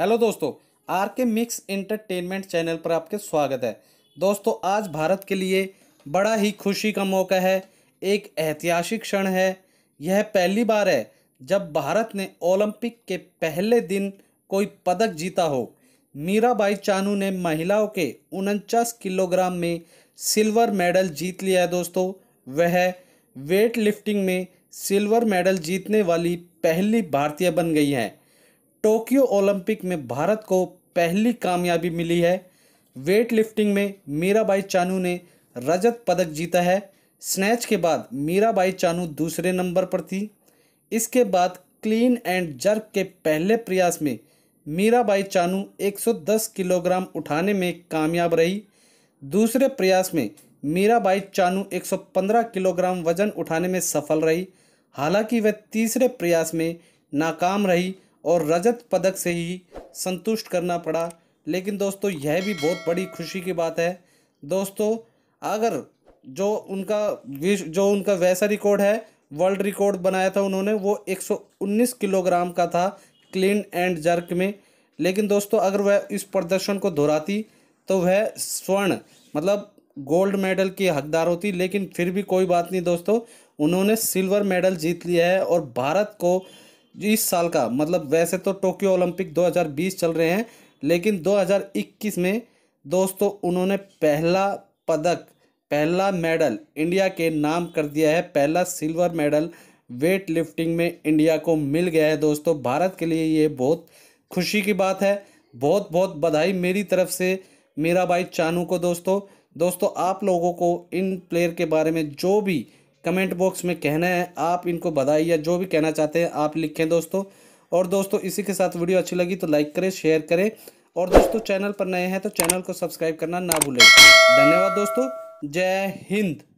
hello दोस्तों are के mix entertainment channel पर आपके स्वागत है दोस्तों आज भारत के लिए बड़ा ही खुशी का मौका है एक ऐतिहासिक क्षण है यह पहली बार है जब भारत ने ओलंपिक के पहले दिन कोई पदक जीता हो मीराबाई चानू ने महिलाओं के उनचास किलोग्राम में सिल्वर मेडल जीत लिया है दोस्तों वह वेट लिफ्टिंग में सिल्वर मेडल जीतने वाली पहली भारतीय बन गई हैं टोक्यो ओलंपिक में भारत को पहली कामयाबी मिली है वेट लिफ्टिंग में मीराबाई चानू ने रजत पदक जीता है स्नैच के बाद मीराबाई चानू दूसरे नंबर पर थी इसके बाद क्लीन एंड जर्क के पहले प्रयास में मीराबाई चानू 110 किलोग्राम उठाने में कामयाब रही दूसरे प्रयास में मीराबाई चानू 115 किलोग्राम वजन उठाने में सफल रही हालांकि वह तीसरे प्रयास में नाकाम रही और रजत पदक से ही संतुष्ट करना पड़ा लेकिन दोस्तों यह भी बहुत बड़ी खुशी की बात है दोस्तों अगर जो उनका विश जो उनका वैसा रिकॉर्ड है वर्ल्ड रिकॉर्ड बनाया था उन्होंने वो 119 किलोग्राम का था क्लीन एंड जर्क में लेकिन दोस्तों अगर वह इस प्रदर्शन को दोहराती तो वह स्वर्ण मतलब गोल्ड मेडल की हकदार होती लेकिन फिर भी कोई बात नहीं दोस्तों उन्होंने सिल्वर मेडल जीत लिया है और भारत को इस साल का मतलब वैसे तो टोक्यो ओलंपिक 2020 चल रहे हैं लेकिन 2021 में दोस्तों उन्होंने पहला पदक पहला मेडल इंडिया के नाम कर दिया है पहला सिल्वर मेडल वेट लिफ्टिंग में इंडिया को मिल गया है दोस्तों भारत के लिए ये बहुत खुशी की बात है बहुत बहुत बधाई मेरी तरफ से मेरा भाई चानू को दोस्तों दोस्तों आप लोगों को इन प्लेयर के बारे में जो भी कमेंट बॉक्स में कहना है आप इनको बधाई या जो भी कहना चाहते हैं आप लिखें दोस्तों और दोस्तों इसी के साथ वीडियो अच्छी लगी तो लाइक करें शेयर करें और दोस्तों चैनल पर नए हैं तो चैनल को सब्सक्राइब करना ना भूलें धन्यवाद दोस्तों जय हिंद